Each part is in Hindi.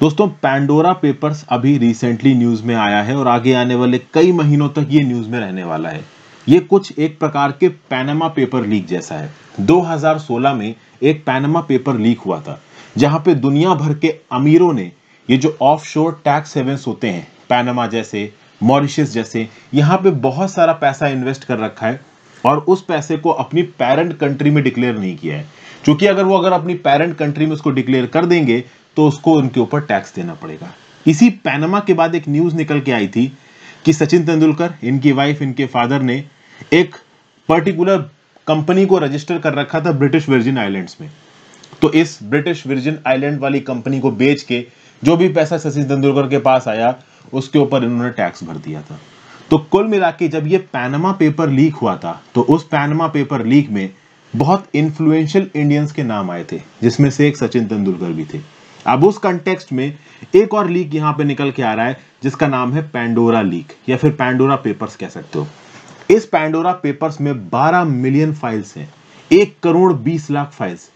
दोस्तों पैंडोरा पेपर्स अभी रिसेंटली न्यूज में आया है और आगे आने वाले कई महीनों तक ये न्यूज में रहने वाला है ये कुछ एक प्रकार के पैनामा पेपर लीक जैसा है 2016 में एक पैनामा पेपर लीक हुआ था जहां पे दुनिया भर के अमीरों ने ये जो ऑफशोर टैक्स हेवेंस होते हैं पैनामा जैसे मॉरिशस जैसे यहाँ पे बहुत सारा पैसा इन्वेस्ट कर रखा है और उस पैसे को अपनी पेरेंट कंट्री में डिक्लेयर नहीं किया है क्योंकि अगर वो अगर अपनी पेरेंट कंट्री में उसको डिक्लेयर कर देंगे तो उसको उनके ऊपर टैक्स देना पड़ेगा इसी पैनामा के बाद एक न्यूज निकल के आई थी कि सचिन तेंदुलकर इनकी वाइफ इनके फादर ने एक पर्टिकुलर कंपनी को रजिस्टर कर रखा था ब्रिटिश वर्जिन आइलैंड्स में तो इस ब्रिटिश वर्जिन आइलैंड वाली कंपनी को बेच के जो भी पैसा सचिन तेंदुलकर के पास आया उसके ऊपर इन्होंने टैक्स भर दिया था तो कुल मिला के जब ये पैनामा पेपर लीक हुआ था तो उस पैनामा पेपर लीक में बहुत इन्फ्लुएंशियल इंडियंस के नाम आए थे जिसमें से एक सचिन तेंदुलकर भी थे अब उस कंटेक्स्ट में एक और लीक यहां पे निकल के आ रहा है जिसका नाम है पैंडोरा लीक या फिर पैंडोरा पेपर्स कह सकते हो इस पैंडोरा पेपर्स में 12 मिलियन फाइल्स हैं एक करोड़ 20 लाख फाइल्स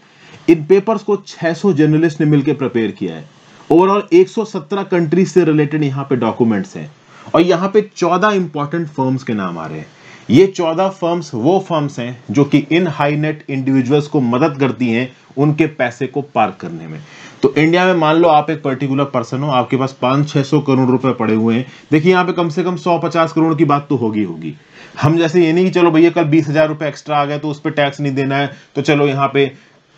इन पेपर्स को 600 जर्नलिस्ट ने मिलकर प्रिपेयर किया है ओवरऑल 117 कंट्री से रिलेटेड यहां पे डॉक्यूमेंट्स हैं और यहां पे 14 इंपॉर्टेंट फर्म्स के नाम आ रहे हैं ये 14 फर्म्स वो फर्म्स हैं जो कि इन हाई नेट इंडिविजुअल्स को मदद करती हैं उनके पैसे को पार्क करने में तो इंडिया में मान लो आप एक पर्टिकुलर पर्सन हो आपके पास पांच छह सौ करोड़ रुपए पड़े हुए हैं देखिए यहाँ पे कम से कम सौ पचास करोड़ की बात तो होगी होगी हम जैसे ये नहीं कि चलो भैया कल बीस हजार रुपए एक्स्ट्रा आ गया तो उस पर टैक्स नहीं देना है तो चलो यहाँ पे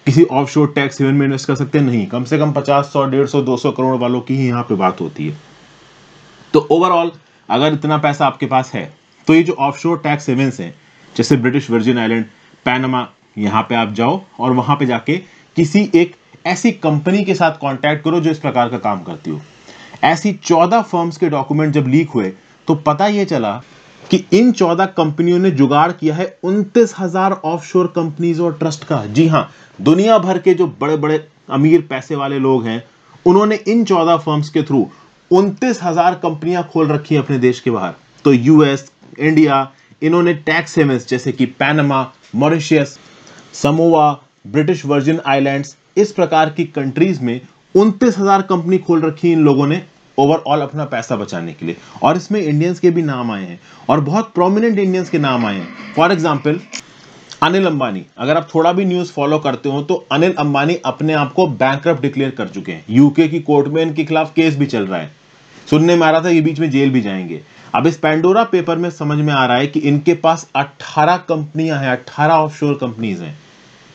किसी ऑफ शोर टैक्स हेवन में इन्वेस्ट कर सकते हैं नहीं कम से कम पचास सौ डेढ़ सौ दो सौ करोड़ वालों की ही यहाँ पे बात होती है तो ओवरऑल अगर इतना पैसा आपके पास है तो ये जो शोर टैक्स हेवेंस है जैसे ब्रिटिश वर्जिन आइलैंड पैनमा यहाँ पे आप जाओ और वहां पे जाके किसी एक ऐसी कंपनी के साथ कॉन्टैक्ट करो जो इस प्रकार का काम करती हो ऐसी चौदह फर्म्स के डॉक्यूमेंट जब लीक हुए तो पता यह चला कि इन चौदह कंपनियों ने जुगाड़ किया है उनतीस हजार ऑफशोर कंपनीज और ट्रस्ट का जी हां दुनिया भर के जो बड़े बड़े अमीर पैसे वाले लोग हैं उन्होंने इन चौदह फर्म्स के थ्रू उनतीस हजार कंपनियां खोल रखी अपने देश के बाहर तो यूएस इंडिया इन्होंने टैक्स हेवेंस जैसे कि Panama Mauritius Samoa British Virgin Islands इस प्रकार की कंट्रीज में उनतीस हजार कंपनी खोल रखी इन लोगों ने ओवरऑल अपना पैसा बचाने के लिए और इसमें इंडियंस के भी नाम आए हैं और बहुत प्रोमिनेंट इंडियंस के नाम आए हैं फॉर एग्जाम्पल अनिल अंबानी अगर आप थोड़ा भी न्यूज फॉलो करते हो तो अनिल अंबानी अपने आप को बैंक डिक्लेयर कर चुके हैं यूके की कोर्ट में इनके खिलाफ केस भी चल रहा है सुनने में आ रहा था ये बीच में जेल भी जाएंगे अब इस पेंडोरा पेपर में समझ में आ रहा है कि इनके पास 18 कंपनियां हैं 18 ऑफशोर कंपनीज हैं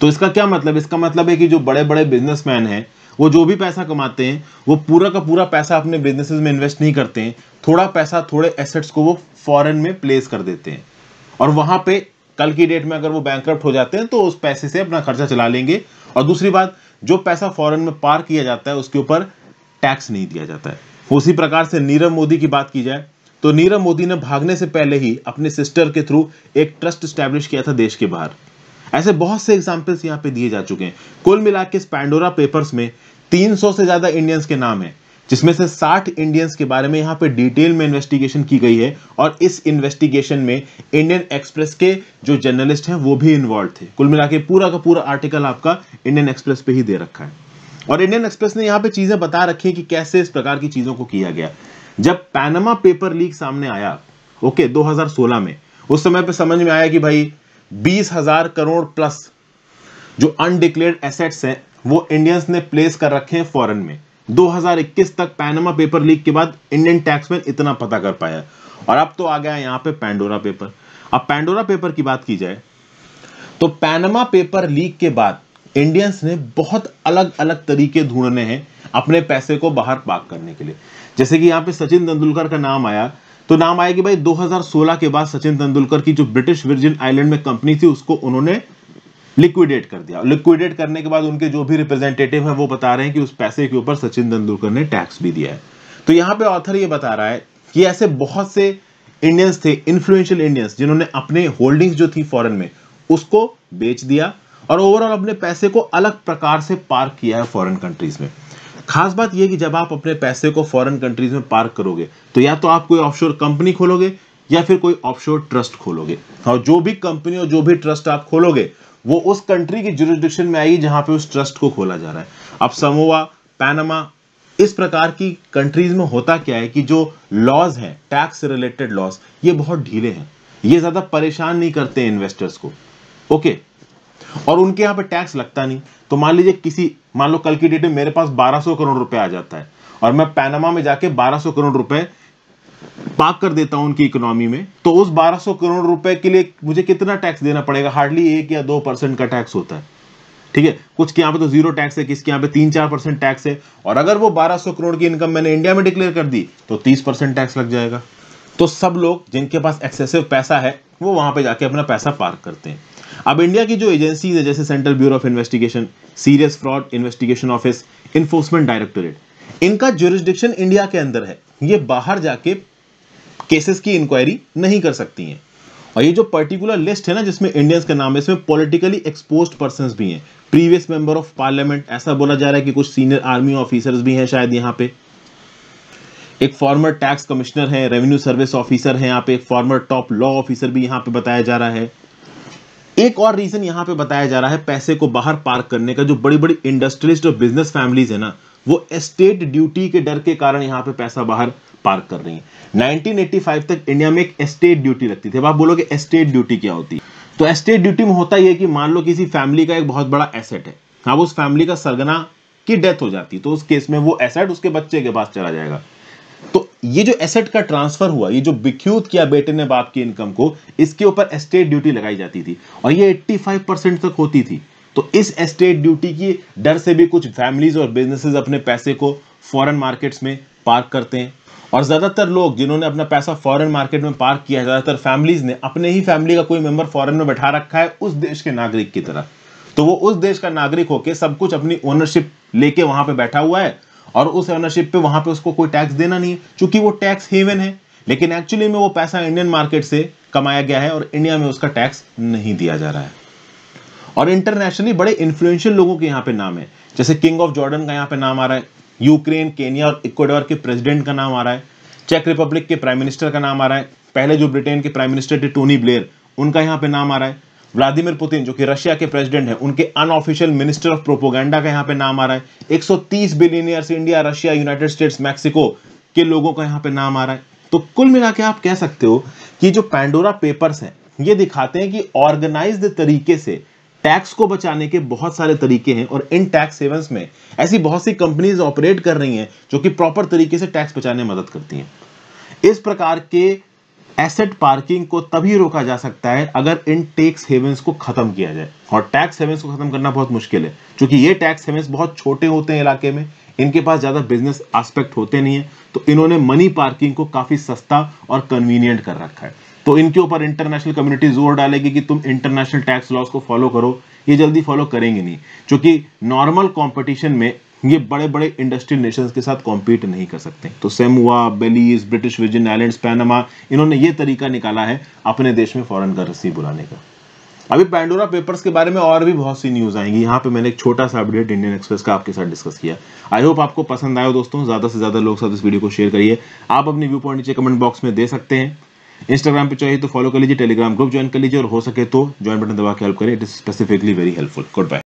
तो इसका क्या मतलब इसका मतलब है कि जो बड़े बड़े बिजनेसमैन हैं वो जो भी पैसा कमाते हैं वो पूरा का पूरा पैसा अपने बिजनेस में इन्वेस्ट नहीं करते हैं थोड़ा पैसा थोड़े एसेट्स को वो फॉरेन में प्लेस कर देते हैं और वहां पे कल की डेट में अगर वो बैंक हो जाते हैं तो उस पैसे से अपना खर्चा चला लेंगे और दूसरी बात जो पैसा फॉरेन में पार किया जाता है उसके ऊपर टैक्स नहीं दिया जाता है उसी प्रकार से नीरव मोदी की बात की जाए तो नीरव मोदी ने भागने से पहले ही अपने सिस्टर के थ्रू एक ट्रस्ट स्टैब्लिश किया था देश के बाहर ऐसे बहुत से एग्जाम्पल्स यहाँ पे दिए जा चुके हैं कुल मिला के स्पैंडोरा पेपर्स में 300 से ज़्यादा इंडियंस के नाम है जिसमें से 60 इंडियंस के बारे में यहाँ पे डिटेल में इन्वेस्टिगेशन की गई है और इस इन्वेस्टिगेशन में इंडियन एक्सप्रेस के जो जर्नलिस्ट हैं वो भी इन्वॉल्व थे कुल मिला के पूरा का पूरा आर्टिकल आपका इंडियन एक्सप्रेस पे ही दे रखा है और इंडियन एक्सप्रेस ने यहाँ पे चीज़ें बता रखी है कि कैसे इस प्रकार की चीज़ों को किया गया जब पैनमा पेपर लीक सामने आया ओके दो में उस समय पर समझ में आया कि भाई बीस हजार करोड़ प्लस जो अनडिक्लेयर्ड एसेट्स हैं वो इंडियंस ने प्लेस कर रखे हैं फॉरेन में 2021 तक पैनामा पेपर लीक के बाद इंडियन टैक्समैन इतना पता कर पाया और अब तो आ गया यहाँ पे पैंडोरा पेपर अब पैंडोरा पेपर की बात की जाए तो पैनामा पेपर लीक के बाद इंडियंस ने बहुत अलग अलग तरीके ढूंढने हैं अपने पैसे को बाहर पाक करने के लिए जैसे कि यहां पे सचिन तेंदुलकर का नाम आया तो नाम आएगी भाई 2016 के बाद सचिन तेंदुलकर की जो ब्रिटिश वर्जिन आइलैंड में कंपनी थी उसको उन्होंने लिक्विडेट कर दिया लिक्विडेट करने के बाद उनके जो भी रिप्रेजेंटेटिव हैं वो बता रहे हैं कि उस पैसे के ऊपर सचिन तेंदुलकर ने टैक्स भी दिया है तो यहाँ पे ऑथर ये बता रहा है कि ऐसे बहुत से इंडियंस थे इन्फ्लुएंशियल इंडियंस जिन्होंने अपने होल्डिंग्स जो थी फॉरन में उसको बेच दिया और ओवरऑल अपने पैसे को अलग प्रकार से पार्क किया है फॉरेन कंट्रीज में खास बात यह कि जब आप अपने पैसे को फॉरेन कंट्रीज में पार्क करोगे तो या तो आप कोई ऑफशोर कंपनी खोलोगे या फिर कोई ऑफशोर ट्रस्ट खोलोगे और जो भी कंपनी और जो भी ट्रस्ट आप खोलोगे वो उस कंट्री की जुरिस्डिक्शन में आएगी जहां पे उस ट्रस्ट को खोला जा रहा है अब समोवा पैनामा इस प्रकार की कंट्रीज में होता क्या है कि जो लॉज है टैक्स रिलेटेड लॉज ये बहुत ढीले हैं ये ज़्यादा परेशान नहीं करते इन्वेस्टर्स को ओके और उनके यहाँ पे टैक्स लगता नहीं तो मान लीजिए किसी मान लो कल की डेट में मेरे पास 1200 करोड़ रुपए आ जाता है और मैं पैनामा में जाके 1200 करोड़ रुपए पाक कर देता हूं उनकी इकोनॉमी में तो उस 1200 करोड़ रुपए के लिए मुझे कितना टैक्स देना पड़ेगा हार्डली एक या दो परसेंट का टैक्स होता है ठीक है कुछ के यहाँ पे तो जीरो टैक्स है किसके यहाँ पे तीन चार परसेंट टैक्स है और अगर वो 1200 करोड़ की इनकम मैंने इंडिया में डिक्लेयर कर दी तो तीस परसेंट टैक्स लग जाएगा तो सब लोग जिनके पास एक्सेसिव पैसा है वो वहां पे जाके अपना पैसा पार्क करते हैं अब इंडिया की जो एजेंसीज है जैसे Central Bureau of Investigation Serious Fraud Investigation Office Enforcement Directorate इनका जुरिस्डिक्शन इंडिया के अंदर है ये बाहर जाके केसेस की इंक्वायरी नहीं कर सकती हैं और ये जो पर्टिकुलर लिस्ट है ना जिसमें इंडियंस का नाम है इसमें पॉलिटिकली एक्सपोज पर्सन भी हैं प्रीवियस मेंबर ऑफ पार्लियामेंट ऐसा बोला जा रहा है कि कुछ सीनियर आर्मी ऑफिसर्स भी हैं शायद यहाँ पे एक फॉर्मर टैक्स कमिश्नर हैं रेवेन्यू सर्विस ऑफिसर हैं यहाँ पे एक फॉर्मर टॉप लॉ ऑफिसर भी यहाँ पे बताया जा रहा है एक और रीजन यहां पे बताया जा रहा है पैसे को बाहर पार्क करने का जो बड़ी बड़ी इंडस्ट्रियलिस्ट और बिजनेस फैमिलीज है ना वो एस्टेट ड्यूटी के डर के कारण यहां पे पैसा बाहर पार्क कर रही है 1985 तक इंडिया में एक एस्टेट ड्यूटी लगती थी आप बोलोगे एस्टेट ड्यूटी क्या होती है तो एस्टेट ड्यूटी में होता यह कि मान लो किसी फैमिली का एक बहुत बड़ा एसेट है अब उस फैमिली का सरगना की डेथ हो जाती तो उस केस में वो एसेट उसके बच्चे के पास चला जाएगा ये जो एसेट का ट्रांसफर हुआ ये जो विख्यूत किया बेटे ने बाप की इनकम को इसके ऊपर एस्टेट ड्यूटी लगाई जाती थी और ये 85 परसेंट तक होती थी तो इस एस्टेट ड्यूटी की डर से भी कुछ फैमिलीज और बिजनेसेस अपने पैसे को फॉरेन मार्केट्स में पार्क करते हैं और ज़्यादातर लोग जिन्होंने अपना पैसा फॉरेन मार्केट में पार्क किया है ज़्यादातर फैमिलीज ने अपने ही फैमिली का कोई मेंबर फॉरेन में बैठा रखा है उस देश के नागरिक की तरह तो वो उस देश का नागरिक होकर सब कुछ अपनी ओनरशिप लेके वहां पे बैठा हुआ है और उस ओनरशिप पे वहां पे उसको कोई टैक्स देना नहीं है चूंकि वो टैक्स हेवन है लेकिन एक्चुअली में वो पैसा इंडियन मार्केट से कमाया गया है और इंडिया में उसका टैक्स नहीं दिया जा रहा है और इंटरनेशनली बड़े इन्फ्लुएंशियल लोगों के यहाँ पे नाम है जैसे किंग ऑफ जॉर्डन का यहाँ पे नाम आ रहा है यूक्रेन केनिया और इक्वाडोर के प्रेसिडेंट का नाम आ रहा है चेक रिपब्लिक के प्राइम मिनिस्टर का नाम आ रहा है पहले जो ब्रिटेन के प्राइम मिनिस्टर थे टोनी ब्लेयर उनका यहाँ पे नाम आ रहा है व्लादिमीर पुतिन जो कि रशिया के प्रेसिडेंट हैं उनके अनऑफिशियल मिनिस्टर ऑफ प्रोपोगेंडा का यहाँ पे नाम आ रहा है 130 billionaires India Russia United States Mexico के लोगों का यहाँ पे नाम आ रहा है तो कुल मिला के आप कह सकते हो कि जो पैंडोरा पेपर्स हैं ये दिखाते हैं कि ऑर्गेनाइज तरीके से टैक्स को बचाने के बहुत सारे तरीके हैं और इन टैक्स सेवंस में ऐसी बहुत सी कंपनीज ऑपरेट कर रही हैं जो कि प्रॉपर तरीके से टैक्स बचाने में मदद करती हैं इस प्रकार के एसेट पार्किंग को तभी रोका जा सकता है अगर इन टैक्स हेवेंस को खत्म किया जाए और टैक्स हेवेंस को खत्म करना बहुत मुश्किल है क्योंकि ये टैक्स हेवेंस बहुत छोटे होते हैं इलाके में इनके पास ज़्यादा बिजनेस एस्पेक्ट होते नहीं है तो इन्होंने मनी पार्किंग को काफ़ी सस्ता और कन्वीनियंट कर रखा है तो इनके ऊपर इंटरनेशनल कम्युनिटी जोर डालेगी कि तुम इंटरनेशनल टैक्स लॉज को फॉलो करो ये जल्दी फॉलो करेंगे नहीं क्योंकि नॉर्मल कंपटीशन में ये बड़े बड़े इंडस्ट्रियल नेशंस के साथ कॉम्पीट नहीं कर सकते तो Samoa Belize British Virgin Island Panama इन्होंने ये तरीका निकाला है अपने देश में फॉरन करेंसी बुलाने का अभी पैंडोरा पेपर्स के बारे में और भी बहुत सी न्यूज़ आएंगी यहाँ पे मैंने एक छोटा सा अपडेट इंडियन एक्सप्रेस का आपके साथ डिस्कस किया आई होप आपको पसंद आया दोस्तों ज़्यादा से ज़्यादा लोग साथ इस वीडियो को शेयर करिए आप अपनी व्यू पॉइंट नीचे कमेंट बॉक्स में दे सकते हैं इंस्टाग्राम पे चाहिए तो फॉलो कर लीजिए टेलीग्राम ग्रुप ज्वाइन कर लीजिए और हो सके तो ज्वाइन बटन दबा के हेल्प करें it is specifically very helpful good bye